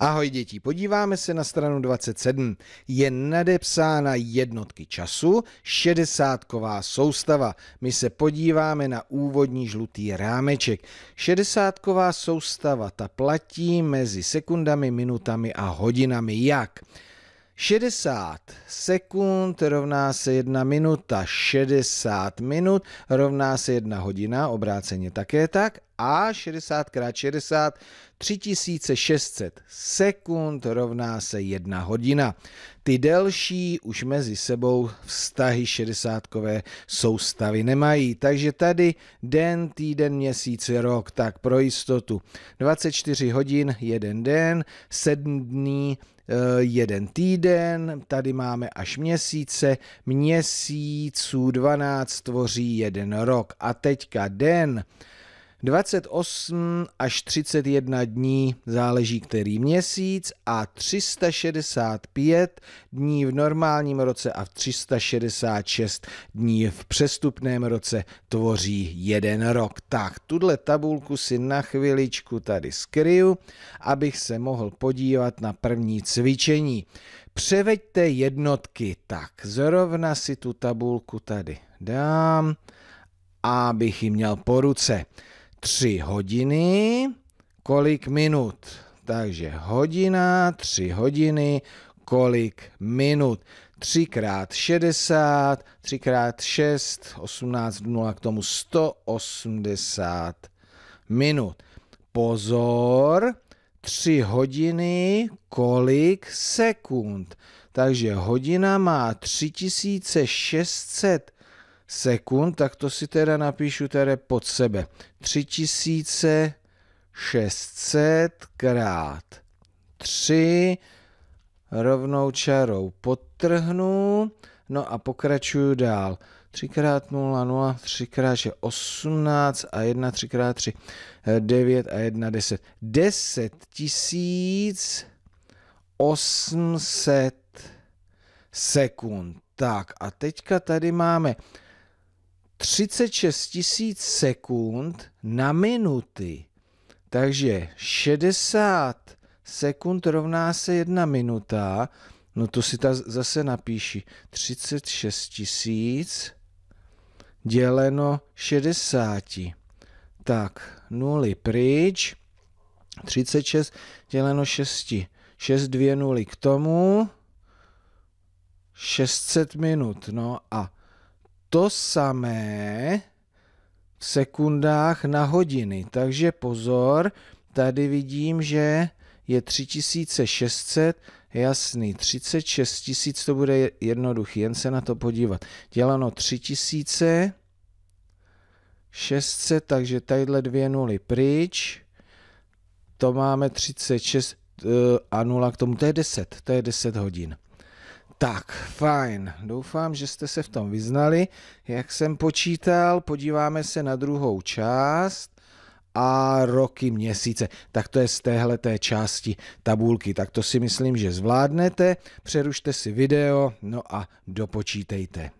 Ahoj děti, podíváme se na stranu 27. Je nadepsána jednotky času, šedesátková soustava. My se podíváme na úvodní žlutý rámeček. Šedesátková soustava, ta platí mezi sekundami, minutami a hodinami. Jak? 60 sekund rovná se jedna minuta, 60 minut rovná se jedna hodina, obráceně také tak, a 60 x 60 3600 sekund rovná se 1 hodina. Ty delší už mezi sebou vztahy 60 soustavy nemají, takže tady den, týden, měsíc, rok, tak pro jistotu 24 hodin, jeden den, 7 dní, eh, jeden týden, tady máme až měsíce, měsíců 12 tvoří jeden rok a teďka den 28 až 31 dní záleží který měsíc a 365 dní v normálním roce a 366 dní v přestupném roce tvoří jeden rok. Tak, tuhle tabulku si na chviličku tady skryju, abych se mohl podívat na první cvičení. Převeďte jednotky. Tak, zrovna si tu tabulku tady dám, abych ji měl po ruce. 3 hodiny, kolik minut. Takže hodina, 3 hodiny, kolik minut. 3 x 60, 3 x 6, 18, 0 k tomu 180 minut. Pozor, 3 hodiny, kolik sekund. Takže hodina má 3600 sekund, tak to si teda napíšu tady pod sebe. 3600 krát 3 rovnou čarou podtrhnu, no a pokračuju dál. 3 x 0, 0, 3 x je 18 a 1, 3 x 3, 9 a 1, 10. 10 800 sekund. Tak a teďka tady máme 36 tisíc sekund na minuty. Takže 60 sekund rovná se jedna minuta. No to si ta zase napíši. 36 tisíc děleno 60. Tak, nuly pryč. 36 děleno 6. 6 dvě nuly k tomu. 600 minut. No a to samé v sekundách na hodiny. Takže pozor, tady vidím, že je 3600, jasný, 36 000, to bude jednoduchý, jen se na to podívat. Děláno 3000, 600, takže tadyhle dvě nuly pryč, to máme 36 eh, a nula k tomu, to je 10, to je 10 hodin. Tak, fajn. Doufám, že jste se v tom vyznali. Jak jsem počítal, podíváme se na druhou část a roky, měsíce. Tak to je z téhle té části tabulky. Tak to si myslím, že zvládnete. Přerušte si video, no a dopočítejte.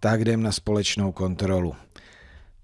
Tak jdem na společnou kontrolu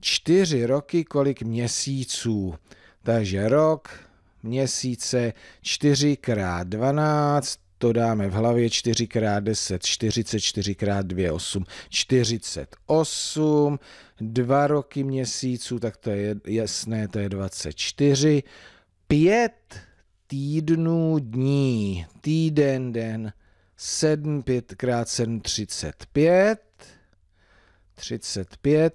čtyři roky, kolik měsíců. Takže rok, měsíce, 4 krát 12, to dáme v hlavě 4 krát 10, 44 krát 2, 8, 48, dva roky měsíců, tak to je jasné, to je 24, pět týdnů dní, týden, den, 7, 5 krát 7, 35, 35,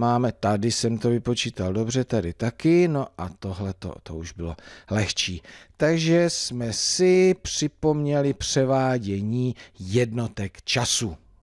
máme, tady jsem to vypočítal dobře, tady taky, no a tohle to, to už bylo lehčí. Takže jsme si připomněli převádění jednotek času.